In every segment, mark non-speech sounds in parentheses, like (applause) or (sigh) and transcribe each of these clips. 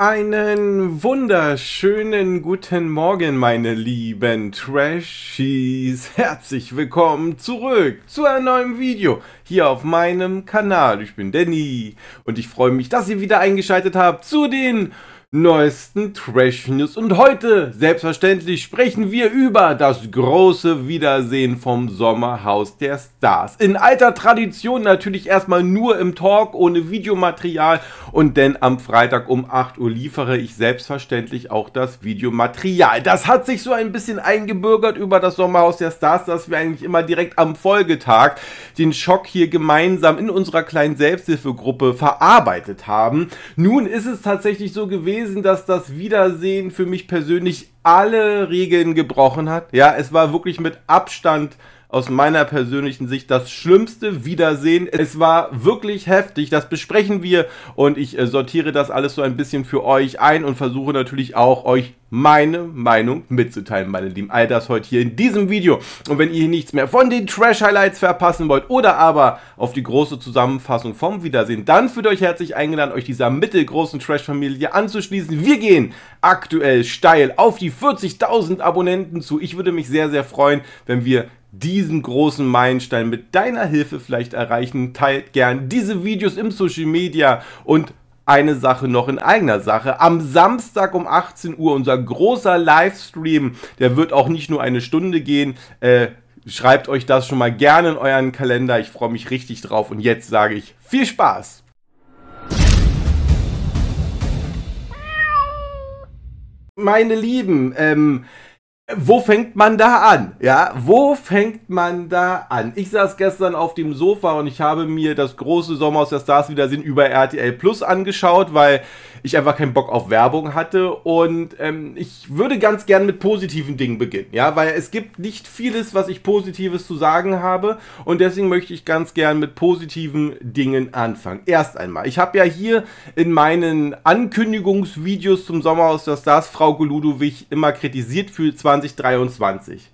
Einen wunderschönen guten Morgen, meine lieben Trashies. Herzlich willkommen zurück zu einem neuen Video hier auf meinem Kanal. Ich bin Danny und ich freue mich, dass ihr wieder eingeschaltet habt zu den neuesten Trash News. Und heute, selbstverständlich, sprechen wir über das große Wiedersehen vom Sommerhaus der Stars. In alter Tradition natürlich erstmal nur im Talk, ohne Videomaterial. Und denn am Freitag um 8 Uhr liefere ich selbstverständlich auch das Videomaterial. Das hat sich so ein bisschen eingebürgert über das Sommerhaus der Stars, dass wir eigentlich immer direkt am Folgetag den Schock hier gemeinsam in unserer kleinen Selbsthilfegruppe verarbeitet haben. Nun ist es tatsächlich so gewesen, gelesen, dass das Wiedersehen für mich persönlich alle Regeln gebrochen hat. Ja, es war wirklich mit Abstand aus meiner persönlichen Sicht das schlimmste Wiedersehen. Es war wirklich heftig, das besprechen wir und ich äh, sortiere das alles so ein bisschen für euch ein und versuche natürlich auch euch meine Meinung mitzuteilen, meine Lieben. All das heute hier in diesem Video. Und wenn ihr nichts mehr von den Trash-Highlights verpassen wollt oder aber auf die große Zusammenfassung vom Wiedersehen, dann fühlt euch herzlich eingeladen, euch dieser mittelgroßen Trash-Familie anzuschließen. Wir gehen aktuell steil auf die 40.000 Abonnenten zu. Ich würde mich sehr, sehr freuen, wenn wir diesen großen Meilenstein mit deiner Hilfe vielleicht erreichen, teilt gern diese Videos im Social Media und eine Sache noch in eigener Sache. Am Samstag um 18 Uhr unser großer Livestream, der wird auch nicht nur eine Stunde gehen. Äh, schreibt euch das schon mal gerne in euren Kalender. Ich freue mich richtig drauf und jetzt sage ich viel Spaß! Meine Lieben, ähm, wo fängt man da an? Ja, wo fängt man da an? Ich saß gestern auf dem Sofa und ich habe mir das große Sommer aus der Stars Wiedersehen über RTL Plus angeschaut, weil ich einfach keinen Bock auf Werbung hatte und ähm, ich würde ganz gern mit positiven Dingen beginnen, ja, weil es gibt nicht vieles, was ich Positives zu sagen habe und deswegen möchte ich ganz gern mit positiven Dingen anfangen. Erst einmal, ich habe ja hier in meinen Ankündigungsvideos zum Sommer aus der Stars Frau Goludowich immer kritisiert für 20 2023.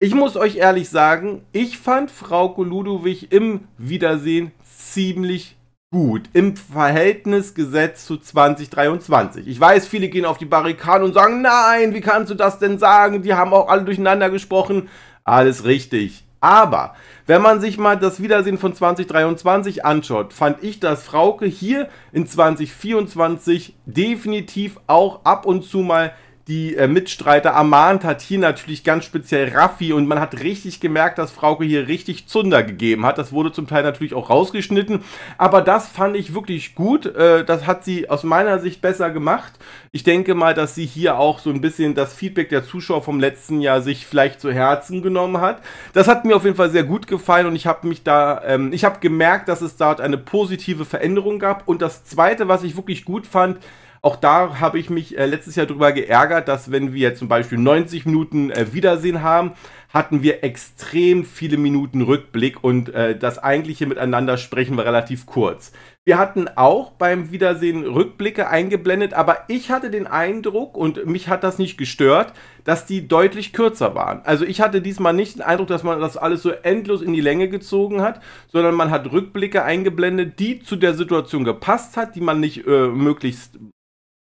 Ich muss euch ehrlich sagen, ich fand Frauke Ludowig im Wiedersehen ziemlich gut im Verhältnis gesetzt zu 2023. Ich weiß, viele gehen auf die Barrikaden und sagen, nein, wie kannst du das denn sagen? Die haben auch alle durcheinander gesprochen. Alles richtig. Aber wenn man sich mal das Wiedersehen von 2023 anschaut, fand ich, dass Frauke hier in 2024 definitiv auch ab und zu mal die äh, Mitstreiter ermahnt hat, hier natürlich ganz speziell Raffi und man hat richtig gemerkt, dass Frauke hier richtig Zunder gegeben hat. Das wurde zum Teil natürlich auch rausgeschnitten, aber das fand ich wirklich gut. Äh, das hat sie aus meiner Sicht besser gemacht. Ich denke mal, dass sie hier auch so ein bisschen das Feedback der Zuschauer vom letzten Jahr sich vielleicht zu Herzen genommen hat. Das hat mir auf jeden Fall sehr gut gefallen und ich habe mich da, ähm, ich habe gemerkt, dass es dort eine positive Veränderung gab. Und das Zweite, was ich wirklich gut fand, auch da habe ich mich äh, letztes Jahr drüber geärgert, dass wenn wir zum Beispiel 90 Minuten äh, Wiedersehen haben, hatten wir extrem viele Minuten Rückblick und äh, das eigentliche Miteinander sprechen war relativ kurz. Wir hatten auch beim Wiedersehen Rückblicke eingeblendet, aber ich hatte den Eindruck und mich hat das nicht gestört, dass die deutlich kürzer waren. Also ich hatte diesmal nicht den Eindruck, dass man das alles so endlos in die Länge gezogen hat, sondern man hat Rückblicke eingeblendet, die zu der Situation gepasst hat, die man nicht äh, möglichst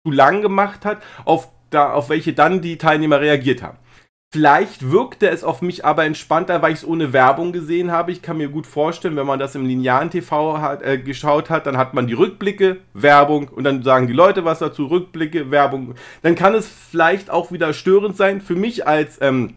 zu lang gemacht hat, auf, da, auf welche dann die Teilnehmer reagiert haben. Vielleicht wirkte es auf mich aber entspannter, weil ich es ohne Werbung gesehen habe. Ich kann mir gut vorstellen, wenn man das im linearen TV hat, äh, geschaut hat, dann hat man die Rückblicke, Werbung und dann sagen die Leute was dazu, Rückblicke, Werbung. Dann kann es vielleicht auch wieder störend sein. Für mich als ähm,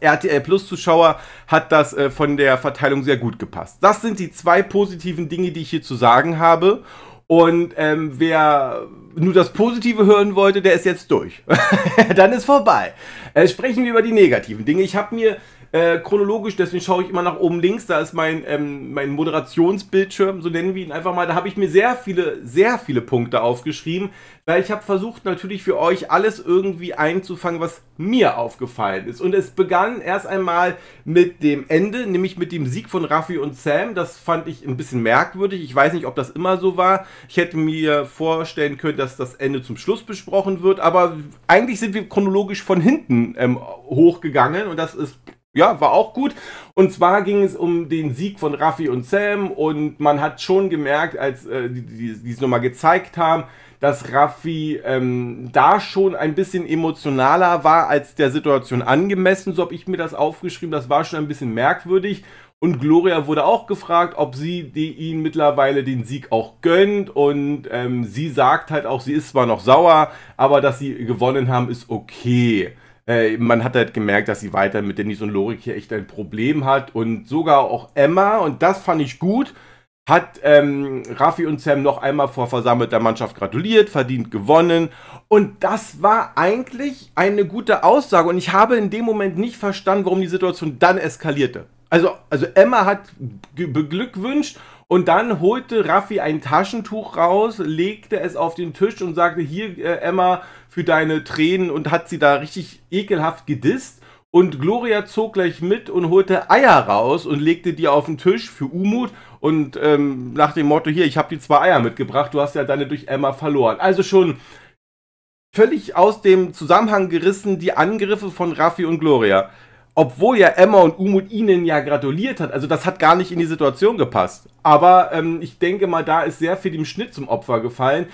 RTL Plus Zuschauer hat das äh, von der Verteilung sehr gut gepasst. Das sind die zwei positiven Dinge, die ich hier zu sagen habe. Und ähm, wer nur das Positive hören wollte, der ist jetzt durch. (laughs) Dann ist vorbei. Äh, sprechen wir über die negativen Dinge. Ich habe mir äh, chronologisch, deswegen schaue ich immer nach oben links, da ist mein, ähm, mein Moderationsbildschirm, so nennen wir ihn einfach mal. Da habe ich mir sehr viele, sehr viele Punkte aufgeschrieben, weil ich habe versucht natürlich für euch alles irgendwie einzufangen, was mir aufgefallen ist. Und es begann erst einmal mit dem Ende, nämlich mit dem Sieg von Raffi und Sam. Das fand ich ein bisschen merkwürdig. Ich weiß nicht, ob das immer so war. Ich hätte mir vorstellen können, dass das Ende zum Schluss besprochen wird, aber eigentlich sind wir chronologisch von hinten ähm, hochgegangen und das ist ja, war auch gut. Und zwar ging es um den Sieg von Raffi und Sam und man hat schon gemerkt, als äh, die, die, die es nochmal gezeigt haben, dass Raffi ähm, da schon ein bisschen emotionaler war als der Situation angemessen. So habe ich mir das aufgeschrieben. Das war schon ein bisschen merkwürdig. Und Gloria wurde auch gefragt, ob sie die, ihn mittlerweile den Sieg auch gönnt. Und ähm, sie sagt halt auch, sie ist zwar noch sauer, aber dass sie gewonnen haben, ist okay. Äh, man hat halt gemerkt, dass sie weiter mit Dennis und Lorik hier echt ein Problem hat. Und sogar auch Emma, und das fand ich gut, hat ähm, Raffi und Sam noch einmal vor versammelter Mannschaft gratuliert, verdient gewonnen. Und das war eigentlich eine gute Aussage. Und ich habe in dem Moment nicht verstanden, warum die Situation dann eskalierte. Also, also Emma hat beglückwünscht und dann holte Raffi ein Taschentuch raus, legte es auf den Tisch und sagte, hier äh, Emma, für deine Tränen und hat sie da richtig ekelhaft gedisst. Und Gloria zog gleich mit und holte Eier raus und legte die auf den Tisch für Umut. Und ähm, nach dem Motto, hier, ich habe die zwei Eier mitgebracht, du hast ja deine durch Emma verloren. Also schon völlig aus dem Zusammenhang gerissen die Angriffe von Raffi und Gloria. Obwohl ja Emma und Umut ihnen ja gratuliert hat. Also das hat gar nicht in die Situation gepasst. Aber ähm, ich denke mal, da ist sehr viel dem Schnitt zum Opfer gefallen.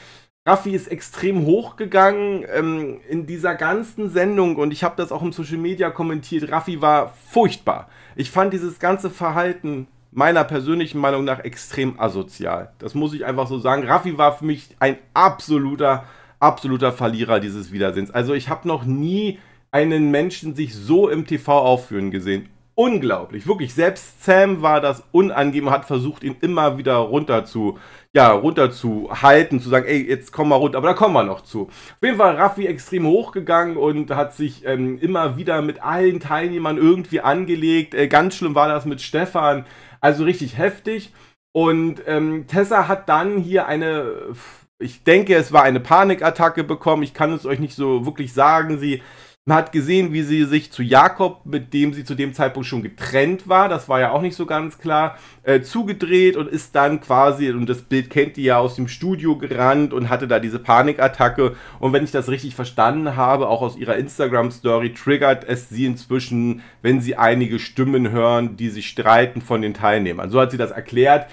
Raffi ist extrem hochgegangen ähm, in dieser ganzen Sendung und ich habe das auch im Social Media kommentiert. Raffi war furchtbar. Ich fand dieses ganze Verhalten meiner persönlichen Meinung nach extrem asozial. Das muss ich einfach so sagen. Raffi war für mich ein absoluter, absoluter Verlierer dieses Wiedersehens. Also ich habe noch nie einen Menschen sich so im TV aufführen gesehen unglaublich. Wirklich, selbst Sam war das unangenehm, hat versucht, ihn immer wieder runter zu, ja, runter zu halten, zu sagen, ey, jetzt komm mal runter, aber da kommen wir noch zu. Auf jeden Fall Raffi extrem hochgegangen und hat sich ähm, immer wieder mit allen Teilnehmern irgendwie angelegt. Äh, ganz schlimm war das mit Stefan, also richtig heftig. Und ähm, Tessa hat dann hier eine, ich denke, es war eine Panikattacke bekommen. Ich kann es euch nicht so wirklich sagen. Sie man hat gesehen, wie sie sich zu Jakob, mit dem sie zu dem Zeitpunkt schon getrennt war, das war ja auch nicht so ganz klar, äh, zugedreht und ist dann quasi, und das Bild kennt ihr ja aus dem Studio gerannt und hatte da diese Panikattacke. Und wenn ich das richtig verstanden habe, auch aus ihrer Instagram-Story, triggert es sie inzwischen, wenn sie einige Stimmen hören, die sich streiten von den Teilnehmern. So hat sie das erklärt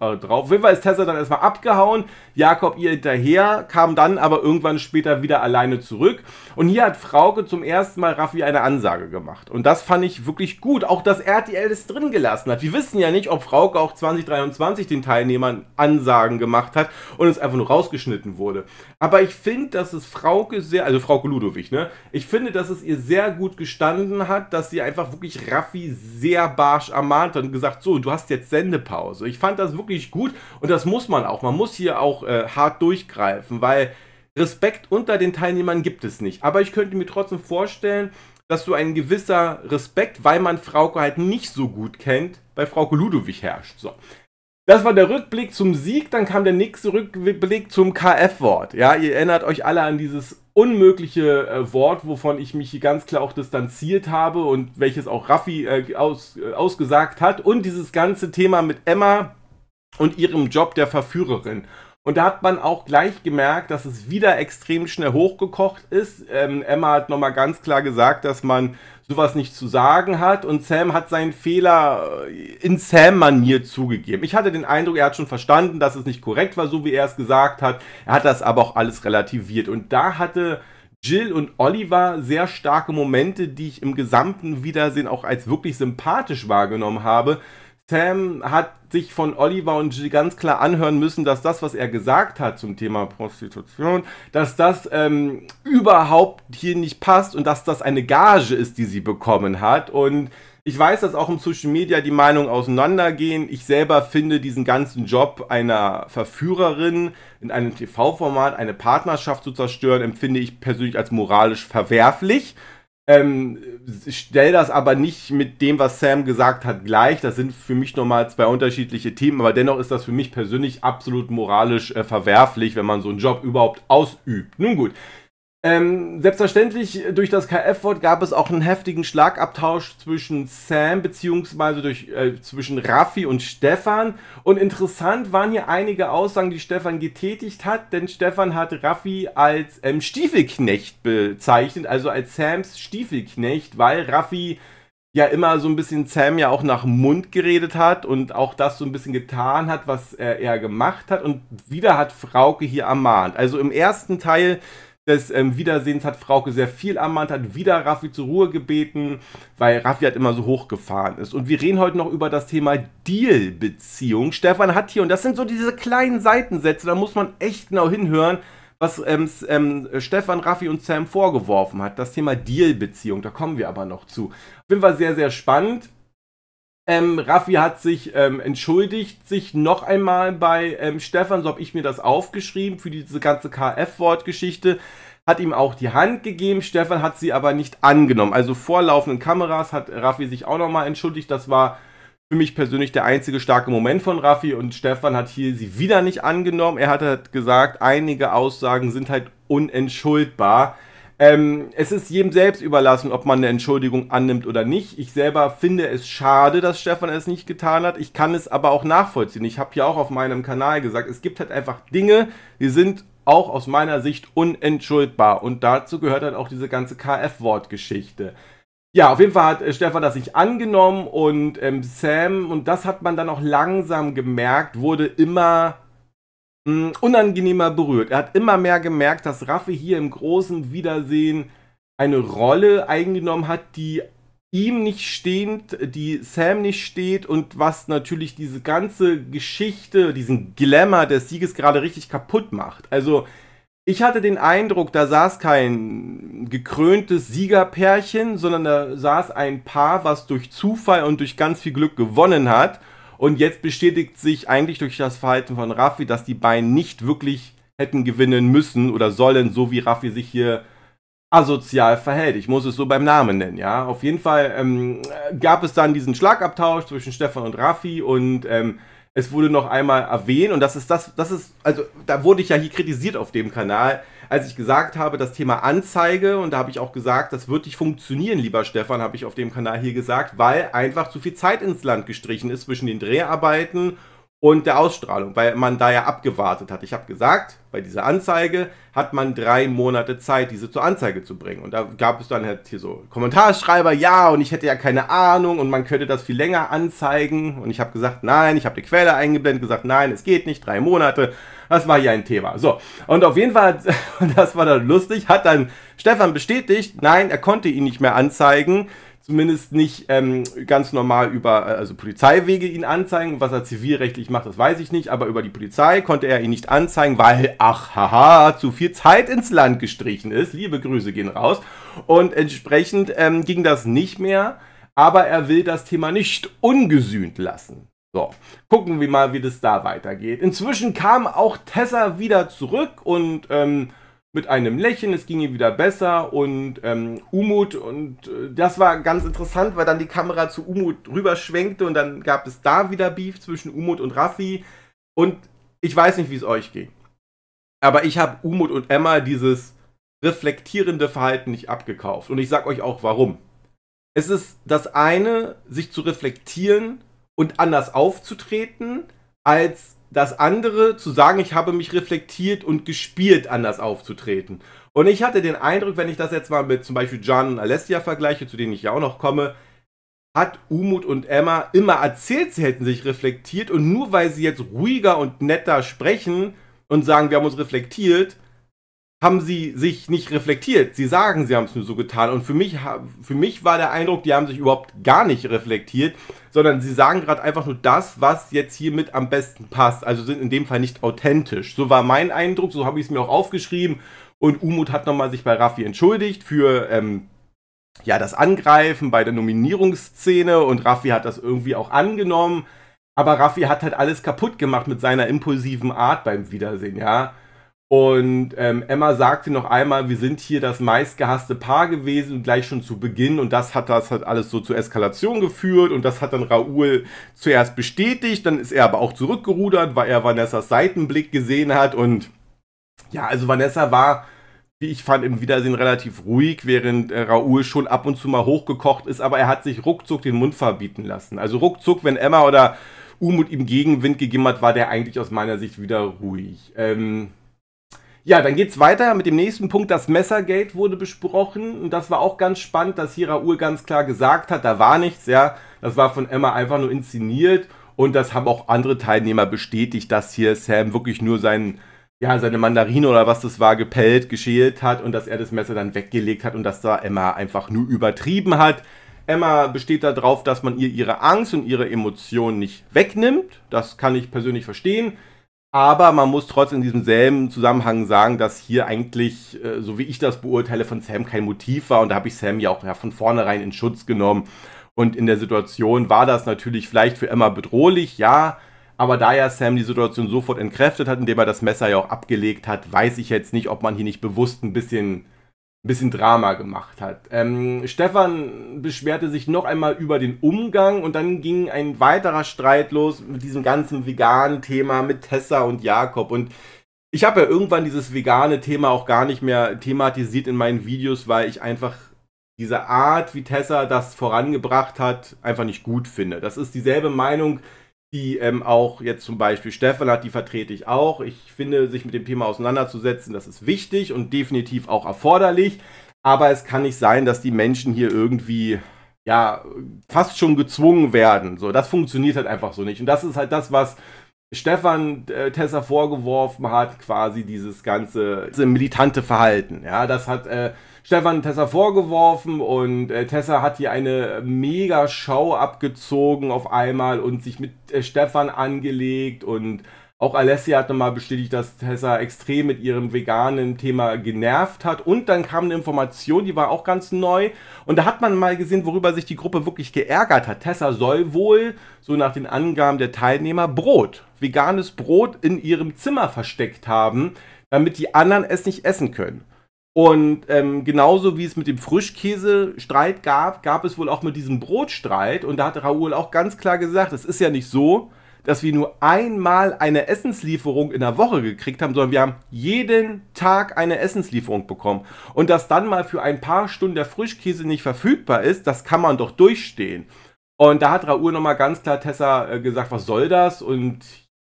äh, drauf. Auf jeden Fall ist Tessa dann erstmal abgehauen, Jakob ihr hinterher, kam dann aber irgendwann später wieder alleine zurück. Und hier hat Frauke zum ersten Mal Raffi eine Ansage gemacht. Und das fand ich wirklich gut. Auch, dass RTL das drin gelassen hat. Wir wissen ja nicht, ob Frauke auch 2023 den Teilnehmern Ansagen gemacht hat und es einfach nur rausgeschnitten wurde. Aber ich finde, dass es Frauke sehr, also Frauke Ludowig, ne? Ich finde, dass es ihr sehr gut gestanden hat, dass sie einfach wirklich Raffi sehr barsch ermahnt hat und gesagt, so, du hast jetzt Sendepause. Ich fand das wirklich wirklich gut und das muss man auch. Man muss hier auch äh, hart durchgreifen, weil Respekt unter den Teilnehmern gibt es nicht. Aber ich könnte mir trotzdem vorstellen, dass so ein gewisser Respekt, weil man Frauke halt nicht so gut kennt, bei Frauke Ludowig herrscht. So. Das war der Rückblick zum Sieg, dann kam der nächste Rückblick zum KF-Wort. Ja, ihr erinnert euch alle an dieses unmögliche äh, Wort, wovon ich mich hier ganz klar auch distanziert habe und welches auch Raffi äh, aus, äh, ausgesagt hat. Und dieses ganze Thema mit Emma, und ihrem Job der Verführerin. Und da hat man auch gleich gemerkt, dass es wieder extrem schnell hochgekocht ist. Ähm, Emma hat nochmal ganz klar gesagt, dass man sowas nicht zu sagen hat. Und Sam hat seinen Fehler äh, in Sam-Manier zugegeben. Ich hatte den Eindruck, er hat schon verstanden, dass es nicht korrekt war, so wie er es gesagt hat. Er hat das aber auch alles relativiert. Und da hatte Jill und Oliver sehr starke Momente, die ich im gesamten Wiedersehen auch als wirklich sympathisch wahrgenommen habe Sam hat sich von Oliver und Jill ganz klar anhören müssen, dass das, was er gesagt hat zum Thema Prostitution, dass das ähm, überhaupt hier nicht passt und dass das eine Gage ist, die sie bekommen hat. Und ich weiß, dass auch im Social Media die Meinungen auseinandergehen. Ich selber finde diesen ganzen Job einer Verführerin in einem TV-Format eine Partnerschaft zu zerstören, empfinde ich persönlich als moralisch verwerflich. Ähm, stell das aber nicht mit dem, was Sam gesagt hat, gleich. Das sind für mich nochmal zwei unterschiedliche Themen, aber dennoch ist das für mich persönlich absolut moralisch äh, verwerflich, wenn man so einen Job überhaupt ausübt. Nun gut, ähm, selbstverständlich, äh, durch das KF-Wort gab es auch einen heftigen Schlagabtausch zwischen Sam beziehungsweise Durch, äh, zwischen Raffi und Stefan. Und interessant waren hier einige Aussagen, die Stefan getätigt hat, denn Stefan hat Raffi als ähm, Stiefelknecht bezeichnet, also als Sams Stiefelknecht, weil Raffi ja immer so ein bisschen Sam ja auch nach Mund geredet hat und auch das so ein bisschen getan hat, was er, er gemacht hat. Und wieder hat Frauke hier ermahnt. Also im ersten Teil des ähm, Wiedersehens hat Frauke sehr viel ermahnt, hat wieder Raffi zur Ruhe gebeten, weil Raffi halt immer so hochgefahren ist. Und wir reden heute noch über das Thema Deal-Beziehung. Stefan hat hier, und das sind so diese kleinen Seitensätze, da muss man echt genau hinhören, was ähm, ähm, Stefan, Raffi und Sam vorgeworfen hat. Das Thema Deal-Beziehung, da kommen wir aber noch zu. Auf jeden Fall sehr, sehr spannend. Ähm, Raffi hat sich ähm, entschuldigt, sich noch einmal bei ähm, Stefan, so habe ich mir das aufgeschrieben, für diese ganze kf wortgeschichte Hat ihm auch die Hand gegeben, Stefan hat sie aber nicht angenommen. Also vor laufenden Kameras hat Raffi sich auch nochmal entschuldigt. Das war für mich persönlich der einzige starke Moment von Raffi und Stefan hat hier sie wieder nicht angenommen. Er hat halt gesagt, einige Aussagen sind halt unentschuldbar. Ähm, es ist jedem selbst überlassen, ob man eine Entschuldigung annimmt oder nicht. Ich selber finde es schade, dass Stefan es nicht getan hat. Ich kann es aber auch nachvollziehen. Ich habe ja auch auf meinem Kanal gesagt, es gibt halt einfach Dinge, die sind auch aus meiner Sicht unentschuldbar. Und dazu gehört halt auch diese ganze kf wortgeschichte Ja, auf jeden Fall hat äh, Stefan das nicht angenommen und ähm, Sam, und das hat man dann auch langsam gemerkt, wurde immer hm, unangenehmer berührt. Er hat immer mehr gemerkt, dass Raffi hier im großen Wiedersehen eine Rolle eingenommen hat, die ihm nicht stehend, die Sam nicht steht und was natürlich diese ganze Geschichte, diesen Glamour des Sieges gerade richtig kaputt macht. Also ich hatte den Eindruck, da saß kein gekröntes Siegerpärchen, sondern da saß ein Paar, was durch Zufall und durch ganz viel Glück gewonnen hat und jetzt bestätigt sich eigentlich durch das Verhalten von Raffi, dass die beiden nicht wirklich hätten gewinnen müssen oder sollen, so wie Raffi sich hier asozial verhält. Ich muss es so beim Namen nennen, ja. Auf jeden Fall ähm, gab es dann diesen Schlagabtausch zwischen Stefan und Raffi und ähm, es wurde noch einmal erwähnt und das ist das, das ist, also da wurde ich ja hier kritisiert auf dem Kanal, als ich gesagt habe, das Thema Anzeige und da habe ich auch gesagt, das wird nicht funktionieren, lieber Stefan, habe ich auf dem Kanal hier gesagt, weil einfach zu viel Zeit ins Land gestrichen ist zwischen den Dreharbeiten und der Ausstrahlung, weil man da ja abgewartet hat. Ich habe gesagt, bei dieser Anzeige hat man drei Monate Zeit, diese zur Anzeige zu bringen. Und da gab es dann halt hier so Kommentarschreiber, ja, und ich hätte ja keine Ahnung und man könnte das viel länger anzeigen. Und ich habe gesagt, nein, ich habe die Quelle eingeblendet, gesagt, nein, es geht nicht, drei Monate. Das war hier ein Thema. So, und auf jeden Fall, (laughs) das war dann lustig, hat dann Stefan bestätigt, nein, er konnte ihn nicht mehr anzeigen zumindest nicht ähm, ganz normal über äh, also Polizeiwege ihn anzeigen. Was er zivilrechtlich macht, das weiß ich nicht, aber über die Polizei konnte er ihn nicht anzeigen, weil, ach haha, zu viel Zeit ins Land gestrichen ist. Liebe Grüße gehen raus. Und entsprechend ähm, ging das nicht mehr, aber er will das Thema nicht ungesühnt lassen. So, gucken wir mal, wie das da weitergeht. Inzwischen kam auch Tessa wieder zurück und ähm, mit einem Lächeln, es ging ihr wieder besser und ähm, Umut und äh, das war ganz interessant, weil dann die Kamera zu Umut rüberschwenkte und dann gab es da wieder Beef zwischen Umut und Raffi und ich weiß nicht, wie es euch ging. Aber ich habe Umut und Emma dieses reflektierende Verhalten nicht abgekauft und ich sag euch auch warum. Es ist das eine, sich zu reflektieren und anders aufzutreten, als das andere zu sagen, ich habe mich reflektiert und gespielt, anders aufzutreten. Und ich hatte den Eindruck, wenn ich das jetzt mal mit zum Beispiel Jan und Alessia vergleiche, zu denen ich ja auch noch komme, hat Umut und Emma immer erzählt, sie hätten sich reflektiert und nur weil sie jetzt ruhiger und netter sprechen und sagen, wir haben uns reflektiert, haben sie sich nicht reflektiert. Sie sagen, sie haben es nur so getan. Und für mich, für mich war der Eindruck, die haben sich überhaupt gar nicht reflektiert, sondern sie sagen gerade einfach nur das, was jetzt hiermit am besten passt. Also sind in dem Fall nicht authentisch. So war mein Eindruck, so habe ich es mir auch aufgeschrieben. Und Umut hat nochmal sich bei Raffi entschuldigt für ähm, ja, das Angreifen bei der Nominierungsszene. Und Raffi hat das irgendwie auch angenommen. Aber Raffi hat halt alles kaputt gemacht mit seiner impulsiven Art beim Wiedersehen, ja. Und ähm, Emma sagte noch einmal, wir sind hier das meistgehasste Paar gewesen, gleich schon zu Beginn. Und das hat das hat alles so zur Eskalation geführt. Und das hat dann Raoul zuerst bestätigt. Dann ist er aber auch zurückgerudert, weil er Vanessas Seitenblick gesehen hat. Und ja, also Vanessa war, wie ich fand, im Wiedersehen relativ ruhig, während äh, Raoul schon ab und zu mal hochgekocht ist. Aber er hat sich ruckzuck den Mund verbieten lassen. Also ruckzuck, wenn Emma oder Umut ihm Gegenwind gegeben hat, war der eigentlich aus meiner Sicht wieder ruhig. Ähm, ja, dann geht's weiter mit dem nächsten Punkt. Das Messergate wurde besprochen und das war auch ganz spannend, dass Hiraul ganz klar gesagt hat, da war nichts, ja. Das war von Emma einfach nur inszeniert und das haben auch andere Teilnehmer bestätigt, dass hier Sam wirklich nur seinen, ja, seine Mandarine oder was das war, gepellt, geschält hat und dass er das Messer dann weggelegt hat und dass da Emma einfach nur übertrieben hat. Emma besteht darauf, dass man ihr ihre Angst und ihre Emotionen nicht wegnimmt. Das kann ich persönlich verstehen. Aber man muss trotzdem in diesem selben Zusammenhang sagen, dass hier eigentlich, äh, so wie ich das beurteile, von Sam kein Motiv war. Und da habe ich Sam ja auch von vornherein in Schutz genommen. Und in der Situation war das natürlich vielleicht für Emma bedrohlich, ja. Aber da ja Sam die Situation sofort entkräftet hat, indem er das Messer ja auch abgelegt hat, weiß ich jetzt nicht, ob man hier nicht bewusst ein bisschen ein bisschen Drama gemacht hat. Ähm, Stefan beschwerte sich noch einmal über den Umgang und dann ging ein weiterer Streit los mit diesem ganzen veganen Thema mit Tessa und Jakob und ich habe ja irgendwann dieses vegane Thema auch gar nicht mehr thematisiert in meinen Videos, weil ich einfach diese Art, wie Tessa das vorangebracht hat, einfach nicht gut finde. Das ist dieselbe Meinung, die ähm, auch jetzt zum Beispiel Stefan hat, die vertrete ich auch. Ich finde, sich mit dem Thema auseinanderzusetzen, das ist wichtig und definitiv auch erforderlich. Aber es kann nicht sein, dass die Menschen hier irgendwie ja fast schon gezwungen werden. So, das funktioniert halt einfach so nicht. Und das ist halt das, was Stefan äh, Tesser vorgeworfen hat, quasi dieses ganze diese militante Verhalten. Ja, das hat äh, Stefan Tessa vorgeworfen und äh, Tesser hat hier eine mega Show abgezogen auf einmal und sich mit äh, Stefan angelegt und auch Alessia hat nochmal bestätigt, dass Tessa extrem mit ihrem veganen Thema genervt hat. Und dann kam eine Information, die war auch ganz neu. Und da hat man mal gesehen, worüber sich die Gruppe wirklich geärgert hat. Tessa soll wohl, so nach den Angaben der Teilnehmer, Brot, veganes Brot in ihrem Zimmer versteckt haben, damit die anderen es nicht essen können. Und ähm, genauso wie es mit dem Frischkäse-Streit gab, gab es wohl auch mit diesem Brotstreit. Und da hat Raoul auch ganz klar gesagt, es ist ja nicht so, dass wir nur einmal eine Essenslieferung in der Woche gekriegt haben, sondern wir haben jeden Tag eine Essenslieferung bekommen. Und dass dann mal für ein paar Stunden der Frischkäse nicht verfügbar ist, das kann man doch durchstehen. Und da hat Raoul nochmal ganz klar Tessa äh, gesagt, was soll das? Und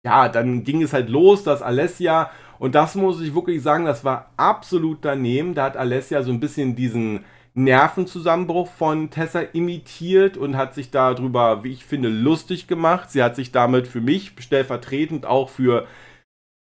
ja, dann ging es halt los, dass Alessia, und das muss ich wirklich sagen, das war absolut daneben. Da hat Alessia so ein bisschen diesen Nervenzusammenbruch von Tessa imitiert und hat sich darüber, wie ich finde, lustig gemacht. Sie hat sich damit für mich stellvertretend auch für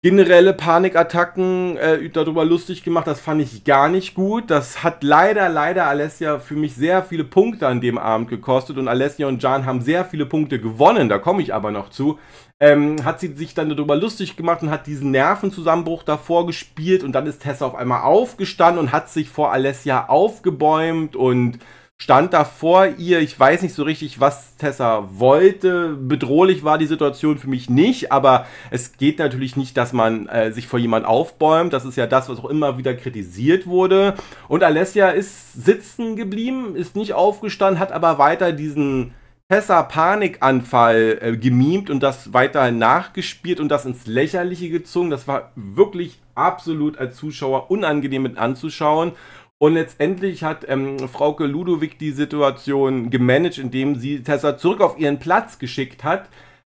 generelle Panikattacken äh, darüber lustig gemacht. Das fand ich gar nicht gut. Das hat leider, leider Alessia für mich sehr viele Punkte an dem Abend gekostet. Und Alessia und Jan haben sehr viele Punkte gewonnen. Da komme ich aber noch zu. Ähm, hat sie sich dann darüber lustig gemacht und hat diesen Nervenzusammenbruch davor gespielt. Und dann ist Tessa auf einmal aufgestanden und hat sich vor Alessia aufgebäumt und stand da vor ihr. Ich weiß nicht so richtig, was Tessa wollte. Bedrohlich war die Situation für mich nicht, aber es geht natürlich nicht, dass man äh, sich vor jemand aufbäumt. Das ist ja das, was auch immer wieder kritisiert wurde. Und Alessia ist sitzen geblieben, ist nicht aufgestanden, hat aber weiter diesen Tessa Panikanfall äh, gemimt und das weiter nachgespielt und das ins Lächerliche gezogen. Das war wirklich absolut als Zuschauer unangenehm mit anzuschauen. Und letztendlich hat ähm, Frauke Ludowig die Situation gemanagt, indem sie Tessa zurück auf ihren Platz geschickt hat.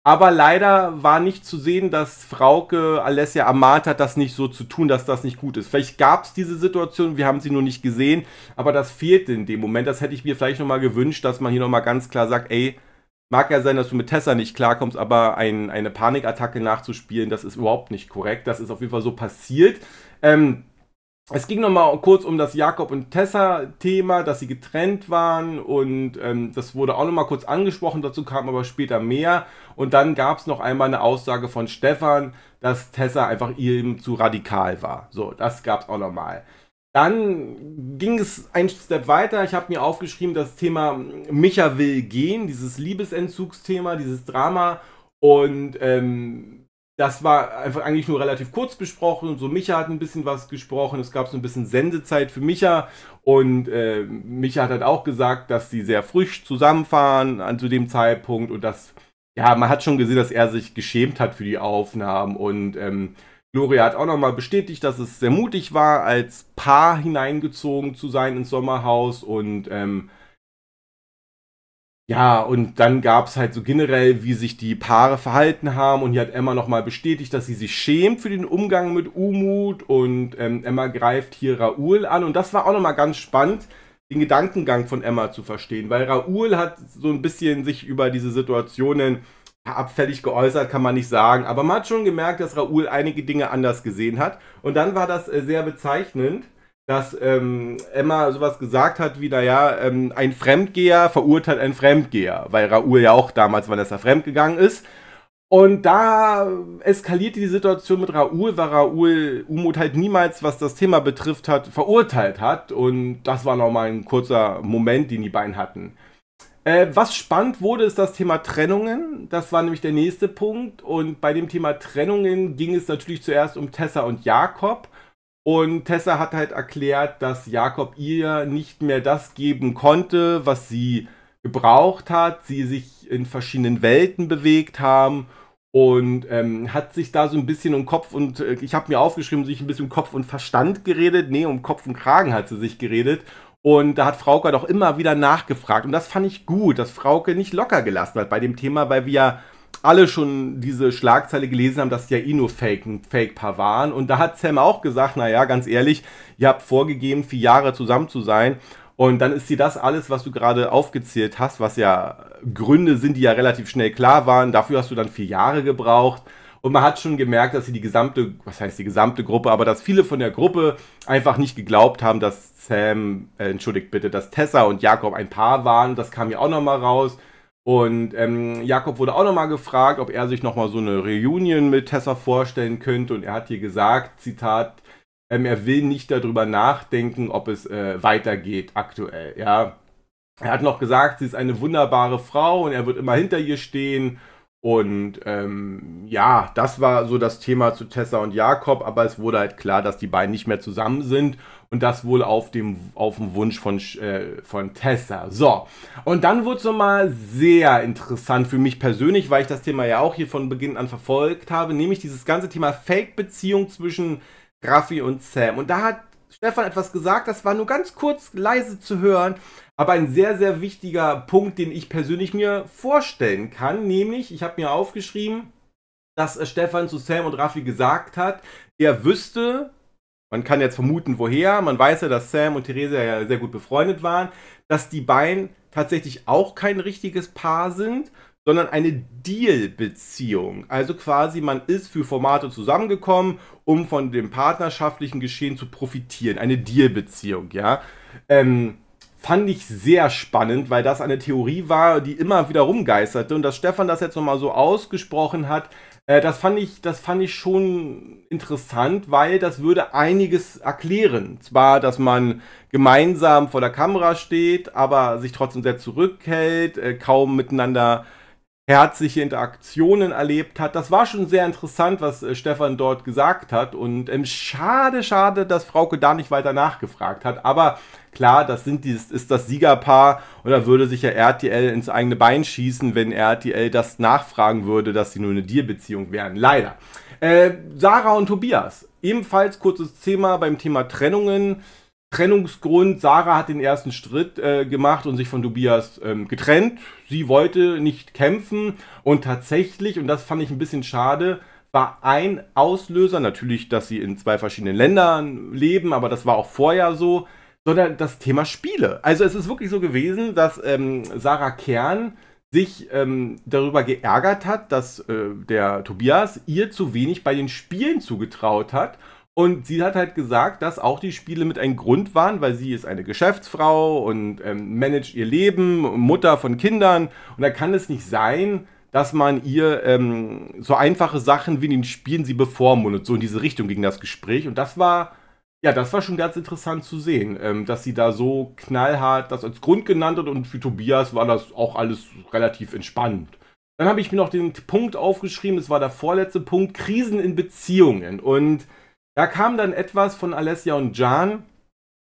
Aber leider war nicht zu sehen, dass Frauke Alessia ermahnt hat, das nicht so zu tun, dass das nicht gut ist. Vielleicht gab es diese Situation, wir haben sie nur nicht gesehen, aber das fehlte in dem Moment. Das hätte ich mir vielleicht nochmal gewünscht, dass man hier nochmal ganz klar sagt, ey, mag ja sein, dass du mit Tessa nicht klarkommst, aber ein, eine Panikattacke nachzuspielen, das ist überhaupt nicht korrekt. Das ist auf jeden Fall so passiert. Ähm, es ging nochmal kurz um das Jakob und Tessa-Thema, dass sie getrennt waren und ähm, das wurde auch nochmal kurz angesprochen, dazu kam aber später mehr. Und dann gab es noch einmal eine Aussage von Stefan, dass Tessa einfach ihm zu radikal war. So, das gab es auch nochmal. Dann ging es einen Step weiter. Ich habe mir aufgeschrieben, das Thema hm, Micha will gehen, dieses Liebesentzugsthema, dieses Drama. Und ähm, das war einfach eigentlich nur relativ kurz besprochen. So Micha hat ein bisschen was gesprochen. Es gab so ein bisschen Sendezeit für Micha. Und äh, Micha hat halt auch gesagt, dass sie sehr frisch zusammenfahren an, zu dem Zeitpunkt. Und dass, ja, man hat schon gesehen, dass er sich geschämt hat für die Aufnahmen. Und ähm, Gloria hat auch nochmal bestätigt, dass es sehr mutig war, als Paar hineingezogen zu sein ins Sommerhaus. Und ähm, ja, und dann gab es halt so generell, wie sich die Paare verhalten haben. Und hier hat Emma nochmal bestätigt, dass sie sich schämt für den Umgang mit Umut. Und ähm, Emma greift hier Raoul an. Und das war auch nochmal ganz spannend, den Gedankengang von Emma zu verstehen. Weil Raoul hat so ein bisschen sich über diese Situationen abfällig geäußert, kann man nicht sagen. Aber man hat schon gemerkt, dass Raoul einige Dinge anders gesehen hat. Und dann war das äh, sehr bezeichnend dass ähm, Emma sowas gesagt hat wie, naja, ähm, ein Fremdgeher verurteilt ein Fremdgeher, weil Raoul ja auch damals Vanessa fremdgegangen ist. Und da eskalierte die Situation mit Raoul, weil Raoul Umut halt niemals, was das Thema betrifft hat, verurteilt hat. Und das war nochmal ein kurzer Moment, den die beiden hatten. Äh, was spannend wurde, ist das Thema Trennungen. Das war nämlich der nächste Punkt. Und bei dem Thema Trennungen ging es natürlich zuerst um Tessa und Jakob. Und Tessa hat halt erklärt, dass Jakob ihr nicht mehr das geben konnte, was sie gebraucht hat. Sie sich in verschiedenen Welten bewegt haben und ähm, hat sich da so ein bisschen um Kopf und, äh, ich habe mir aufgeschrieben, sich ein bisschen um Kopf und Verstand geredet. Nee, um Kopf und Kragen hat sie sich geredet. Und da hat Frauke doch immer wieder nachgefragt. Und das fand ich gut, dass Frauke nicht locker gelassen hat bei dem Thema, weil wir alle schon diese Schlagzeile gelesen haben, dass die ja eh nur Fake, Fake-Paar waren. Und da hat Sam auch gesagt, naja, ganz ehrlich, ihr habt vorgegeben, vier Jahre zusammen zu sein. Und dann ist dir das alles, was du gerade aufgezählt hast, was ja Gründe sind, die ja relativ schnell klar waren. Dafür hast du dann vier Jahre gebraucht. Und man hat schon gemerkt, dass sie die gesamte, was heißt die gesamte Gruppe, aber dass viele von der Gruppe einfach nicht geglaubt haben, dass Sam, äh, entschuldigt bitte, dass Tessa und Jakob ein Paar waren. Das kam ja auch nochmal raus. Und ähm, Jakob wurde auch nochmal gefragt, ob er sich nochmal so eine Reunion mit Tessa vorstellen könnte. Und er hat hier gesagt, Zitat, ähm, er will nicht darüber nachdenken, ob es äh, weitergeht aktuell. Ja, er hat noch gesagt, sie ist eine wunderbare Frau und er wird immer hinter ihr stehen und ähm, ja, das war so das Thema zu Tessa und Jakob, aber es wurde halt klar, dass die beiden nicht mehr zusammen sind und das wohl auf dem, auf dem Wunsch von, äh, von Tessa. So, und dann wurde es nochmal sehr interessant für mich persönlich, weil ich das Thema ja auch hier von Beginn an verfolgt habe, nämlich dieses ganze Thema Fake-Beziehung zwischen Raffi und Sam. Und da hat Stefan etwas gesagt, das war nur ganz kurz leise zu hören, aber ein sehr, sehr wichtiger Punkt, den ich persönlich mir vorstellen kann, nämlich, ich habe mir aufgeschrieben, dass äh, Stefan zu Sam und Raffi gesagt hat, er wüsste, man kann jetzt vermuten, woher, man weiß ja, dass Sam und Theresa ja sehr gut befreundet waren, dass die beiden tatsächlich auch kein richtiges Paar sind sondern eine Deal-Beziehung. Also quasi, man ist für Formate zusammengekommen, um von dem partnerschaftlichen Geschehen zu profitieren. Eine Deal-Beziehung, ja. Ähm, fand ich sehr spannend, weil das eine Theorie war, die immer wieder rumgeisterte. Und dass Stefan das jetzt nochmal so ausgesprochen hat, äh, das, fand ich, das fand ich schon interessant, weil das würde einiges erklären. Zwar, dass man gemeinsam vor der Kamera steht, aber sich trotzdem sehr zurückhält, äh, kaum miteinander herzliche Interaktionen erlebt hat. Das war schon sehr interessant, was äh, Stefan dort gesagt hat. Und ähm, schade, schade, dass Frauke da nicht weiter nachgefragt hat. Aber klar, das sind die, ist das Siegerpaar und da würde sich ja RTL ins eigene Bein schießen, wenn RTL das nachfragen würde, dass sie nur eine Dealbeziehung wären. Leider. Äh, Sarah und Tobias, ebenfalls kurzes Thema beim Thema Trennungen. Trennungsgrund, Sarah hat den ersten Schritt äh, gemacht und sich von Tobias ähm, getrennt. Sie wollte nicht kämpfen und tatsächlich, und das fand ich ein bisschen schade, war ein Auslöser, natürlich, dass sie in zwei verschiedenen Ländern leben, aber das war auch vorher so, sondern das Thema Spiele. Also es ist wirklich so gewesen, dass ähm, Sarah Kern sich ähm, darüber geärgert hat, dass äh, der Tobias ihr zu wenig bei den Spielen zugetraut hat und sie hat halt gesagt, dass auch die Spiele mit ein Grund waren, weil sie ist eine Geschäftsfrau und ähm, managt ihr Leben, Mutter von Kindern. Und da kann es nicht sein, dass man ihr ähm, so einfache Sachen wie in den Spielen sie bevormundet. So in diese Richtung ging das Gespräch. Und das war, ja, das war schon ganz interessant zu sehen, ähm, dass sie da so knallhart das als Grund genannt hat. Und für Tobias war das auch alles relativ entspannt. Dann habe ich mir noch den Punkt aufgeschrieben, es war der vorletzte Punkt, Krisen in Beziehungen. Und da kam dann etwas von Alessia und Jan.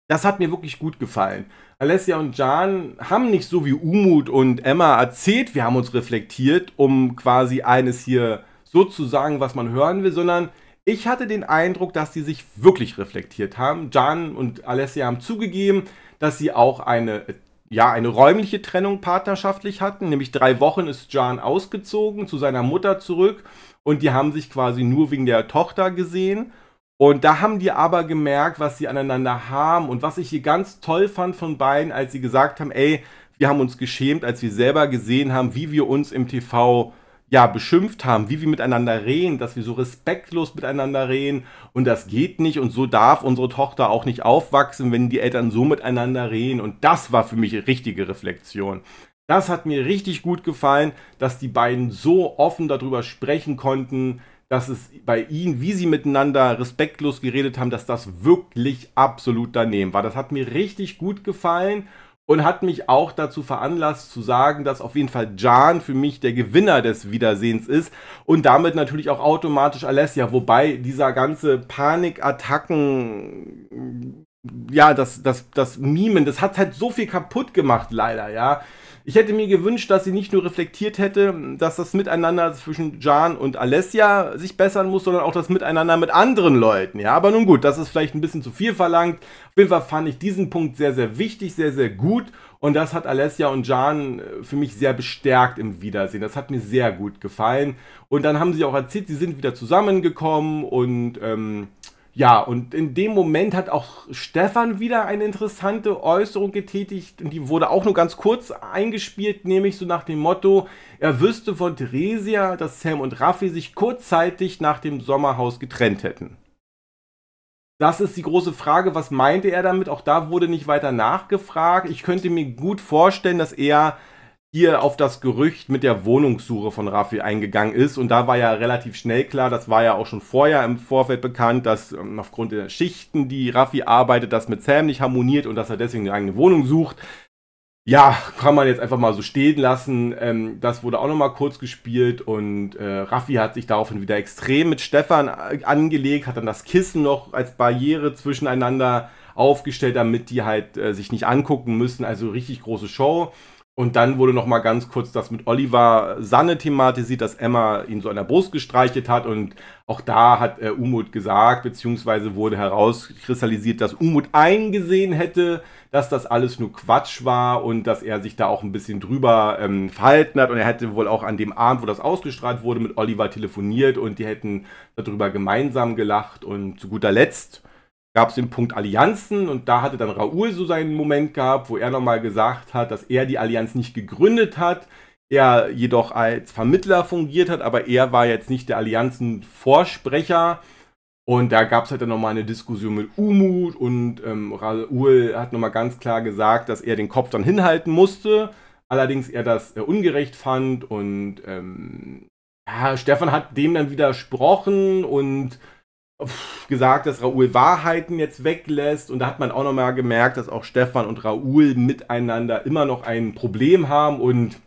Das hat mir wirklich gut gefallen. Alessia und Jan haben nicht so wie Umut und Emma erzählt, wir haben uns reflektiert, um quasi eines hier so zu sagen, was man hören will, sondern ich hatte den Eindruck, dass sie sich wirklich reflektiert haben. Jan und Alessia haben zugegeben, dass sie auch eine, ja, eine räumliche Trennung partnerschaftlich hatten. Nämlich drei Wochen ist Jan ausgezogen, zu seiner Mutter zurück. Und die haben sich quasi nur wegen der Tochter gesehen. Und da haben die aber gemerkt, was sie aneinander haben. Und was ich hier ganz toll fand von beiden, als sie gesagt haben, ey, wir haben uns geschämt, als wir selber gesehen haben, wie wir uns im TV ja, beschimpft haben, wie wir miteinander reden, dass wir so respektlos miteinander reden und das geht nicht und so darf unsere Tochter auch nicht aufwachsen, wenn die Eltern so miteinander reden und das war für mich richtige Reflexion. Das hat mir richtig gut gefallen, dass die beiden so offen darüber sprechen konnten, dass es bei ihnen, wie sie miteinander respektlos geredet haben, dass das wirklich absolut daneben war. Das hat mir richtig gut gefallen und hat mich auch dazu veranlasst zu sagen, dass auf jeden Fall Jan für mich der Gewinner des Wiedersehens ist und damit natürlich auch automatisch Alessia, wobei dieser ganze Panikattacken, ja, das, das, das Mimen, das hat halt so viel kaputt gemacht, leider, ja. Ich hätte mir gewünscht, dass sie nicht nur reflektiert hätte, dass das Miteinander zwischen Jan und Alessia sich bessern muss, sondern auch das Miteinander mit anderen Leuten. Ja, aber nun gut, das ist vielleicht ein bisschen zu viel verlangt. Auf jeden Fall fand ich diesen Punkt sehr, sehr wichtig, sehr, sehr gut. Und das hat Alessia und Jan äh, für mich sehr bestärkt im Wiedersehen. Das hat mir sehr gut gefallen. Und dann haben sie auch erzählt, sie sind wieder zusammengekommen und ähm, ja, und in dem Moment hat auch Stefan wieder eine interessante Äußerung getätigt und die wurde auch nur ganz kurz eingespielt, nämlich so nach dem Motto, er wüsste von Theresia, dass Sam und Raffi sich kurzzeitig nach dem Sommerhaus getrennt hätten. Das ist die große Frage, was meinte er damit? Auch da wurde nicht weiter nachgefragt. Ich könnte mir gut vorstellen, dass er hier auf das Gerücht mit der Wohnungssuche von Raffi eingegangen ist. Und da war ja relativ schnell klar, das war ja auch schon vorher im Vorfeld bekannt, dass ähm, aufgrund der Schichten, die Raffi arbeitet, das mit Sam nicht harmoniert und dass er deswegen eine eigene Wohnung sucht. Ja, kann man jetzt einfach mal so stehen lassen. Ähm, das wurde auch nochmal kurz gespielt und äh, Raffi hat sich daraufhin wieder extrem mit Stefan äh, angelegt, hat dann das Kissen noch als Barriere zwischeneinander aufgestellt, damit die halt äh, sich nicht angucken müssen. Also richtig große Show. Und dann wurde noch mal ganz kurz das mit Oliver Sanne thematisiert, dass Emma ihn so an der Brust gestreichelt hat. Und auch da hat äh, Umut gesagt, beziehungsweise wurde herauskristallisiert, dass Umut eingesehen hätte, dass das alles nur Quatsch war und dass er sich da auch ein bisschen drüber ähm, verhalten hat. Und er hätte wohl auch an dem Abend, wo das ausgestrahlt wurde, mit Oliver telefoniert und die hätten darüber gemeinsam gelacht. Und zu guter Letzt gab es den Punkt Allianzen und da hatte dann Raoul so seinen Moment gehabt, wo er nochmal gesagt hat, dass er die Allianz nicht gegründet hat, er jedoch als Vermittler fungiert hat, aber er war jetzt nicht der Allianzenvorsprecher. Und da gab es halt dann nochmal eine Diskussion mit Umut und ähm, Raoul hat nochmal ganz klar gesagt, dass er den Kopf dann hinhalten musste, allerdings er das äh, ungerecht fand und ähm, ja, Stefan hat dem dann widersprochen und gesagt, dass Raoul Wahrheiten jetzt weglässt. Und da hat man auch nochmal gemerkt, dass auch Stefan und Raoul miteinander immer noch ein Problem haben. Und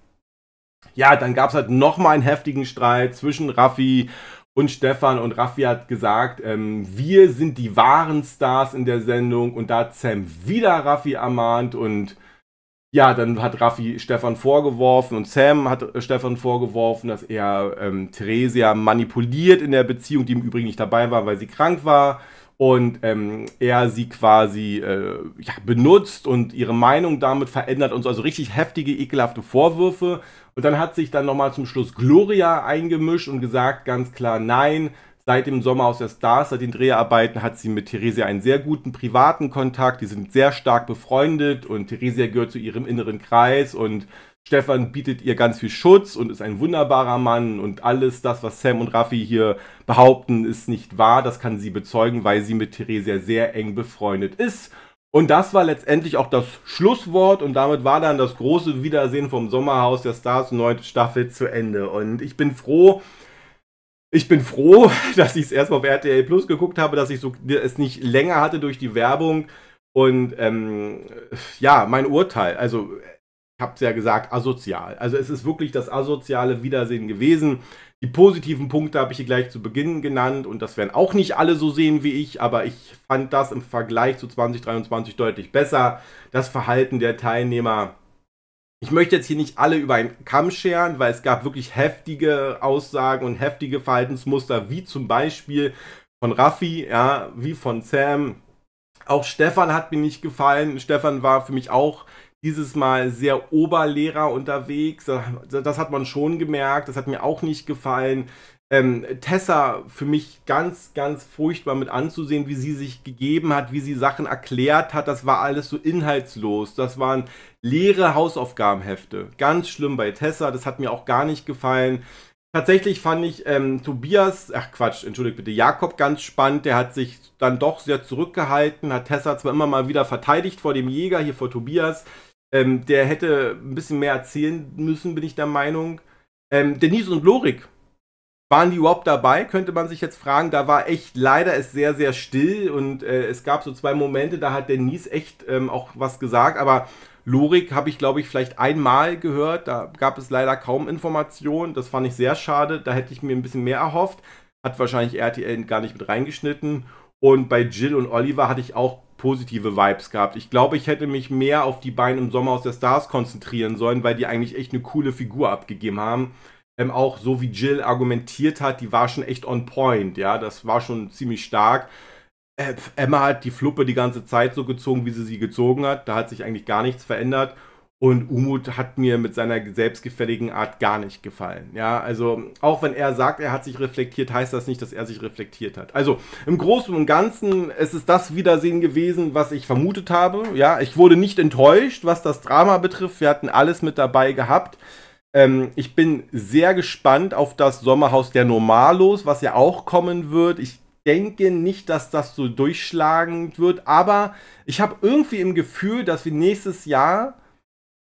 ja, dann gab es halt nochmal einen heftigen Streit zwischen Raffi und Stefan. Und Raffi hat gesagt, ähm, wir sind die wahren Stars in der Sendung. Und da hat Sam wieder Raffi ermahnt und ja, dann hat Raffi Stefan vorgeworfen und Sam hat äh, Stefan vorgeworfen, dass er ähm, Theresia manipuliert in der Beziehung, die im Übrigen nicht dabei war, weil sie krank war. Und ähm, er sie quasi äh, ja, benutzt und ihre Meinung damit verändert und so. Also richtig heftige, ekelhafte Vorwürfe. Und dann hat sich dann nochmal zum Schluss Gloria eingemischt und gesagt ganz klar, nein, seit dem Sommer aus der Stars, seit den Dreharbeiten, hat sie mit Theresia einen sehr guten privaten Kontakt. Die sind sehr stark befreundet und Theresia gehört zu ihrem inneren Kreis und Stefan bietet ihr ganz viel Schutz und ist ein wunderbarer Mann und alles das, was Sam und Raffi hier behaupten, ist nicht wahr. Das kann sie bezeugen, weil sie mit Theresia sehr eng befreundet ist. Und das war letztendlich auch das Schlusswort und damit war dann das große Wiedersehen vom Sommerhaus der Stars neunte Staffel zu Ende. Und ich bin froh, ich bin froh, (laughs) dass ich es erstmal auf RTL Plus geguckt habe, dass ich so, es nicht länger hatte durch die Werbung. Und ähm, ja, mein Urteil, also ich habe es ja gesagt, asozial. Also es ist wirklich das asoziale Wiedersehen gewesen. Die positiven Punkte habe ich hier gleich zu Beginn genannt und das werden auch nicht alle so sehen wie ich, aber ich fand das im Vergleich zu 2023 deutlich besser. Das Verhalten der Teilnehmer ich möchte jetzt hier nicht alle über einen Kamm scheren, weil es gab wirklich heftige Aussagen und heftige Verhaltensmuster, wie zum Beispiel von Raffi, ja, wie von Sam. Auch Stefan hat mir nicht gefallen. Stefan war für mich auch dieses Mal sehr Oberlehrer unterwegs. Das hat man schon gemerkt. Das hat mir auch nicht gefallen ähm, Tessa für mich ganz, ganz furchtbar mit anzusehen, wie sie sich gegeben hat, wie sie Sachen erklärt hat. Das war alles so inhaltslos. Das waren leere Hausaufgabenhefte. Ganz schlimm bei Tessa. Das hat mir auch gar nicht gefallen. Tatsächlich fand ich ähm, Tobias, ach Quatsch, entschuldigt bitte, Jakob ganz spannend. Der hat sich dann doch sehr zurückgehalten, hat Tessa zwar immer mal wieder verteidigt vor dem Jäger, hier vor Tobias. Ähm, der hätte ein bisschen mehr erzählen müssen, bin ich der Meinung. Ähm, Denise und Lorik waren die überhaupt dabei, könnte man sich jetzt fragen. Da war echt leider es sehr, sehr still und äh, es gab so zwei Momente, da hat Denise echt ähm, auch was gesagt, aber Lorik habe ich, glaube ich, vielleicht einmal gehört. Da gab es leider kaum Informationen. Das fand ich sehr schade. Da hätte ich mir ein bisschen mehr erhofft. Hat wahrscheinlich RTL gar nicht mit reingeschnitten. Und bei Jill und Oliver hatte ich auch positive Vibes gehabt. Ich glaube, ich hätte mich mehr auf die beiden im Sommer aus der Stars konzentrieren sollen, weil die eigentlich echt eine coole Figur abgegeben haben ähm, auch so wie Jill argumentiert hat, die war schon echt on point, ja, das war schon ziemlich stark. Äh, Emma hat die Fluppe die ganze Zeit so gezogen, wie sie sie gezogen hat, da hat sich eigentlich gar nichts verändert und Umut hat mir mit seiner selbstgefälligen Art gar nicht gefallen. Ja, also auch wenn er sagt, er hat sich reflektiert, heißt das nicht, dass er sich reflektiert hat. Also im Großen und Ganzen ist es das Wiedersehen gewesen, was ich vermutet habe. Ja, ich wurde nicht enttäuscht, was das Drama betrifft. Wir hatten alles mit dabei gehabt. Ähm, ich bin sehr gespannt auf das Sommerhaus der Normalos, was ja auch kommen wird. Ich denke nicht, dass das so durchschlagend wird, aber ich habe irgendwie im Gefühl, dass wir nächstes Jahr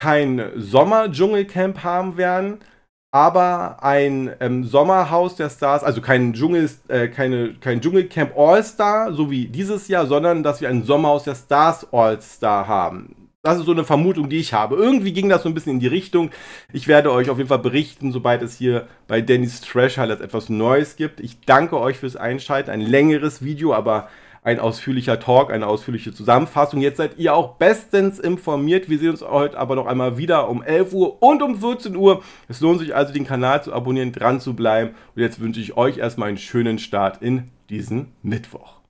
kein Sommer-Dschungelcamp haben werden, aber ein ähm, Sommerhaus der Stars, also kein, Dschungel, äh, keine, kein Dschungelcamp All-Star, so wie dieses Jahr, sondern dass wir ein Sommerhaus der Stars All-Star haben. Das ist so eine Vermutung, die ich habe. Irgendwie ging das so ein bisschen in die Richtung. Ich werde euch auf jeden Fall berichten, sobald es hier bei Dennis Trash Highlights etwas Neues gibt. Ich danke euch fürs Einschalten. Ein längeres Video, aber ein ausführlicher Talk, eine ausführliche Zusammenfassung. Jetzt seid ihr auch bestens informiert. Wir sehen uns heute aber noch einmal wieder um 11 Uhr und um 14 Uhr. Es lohnt sich also, den Kanal zu abonnieren, dran zu bleiben. Und jetzt wünsche ich euch erstmal einen schönen Start in diesen Mittwoch.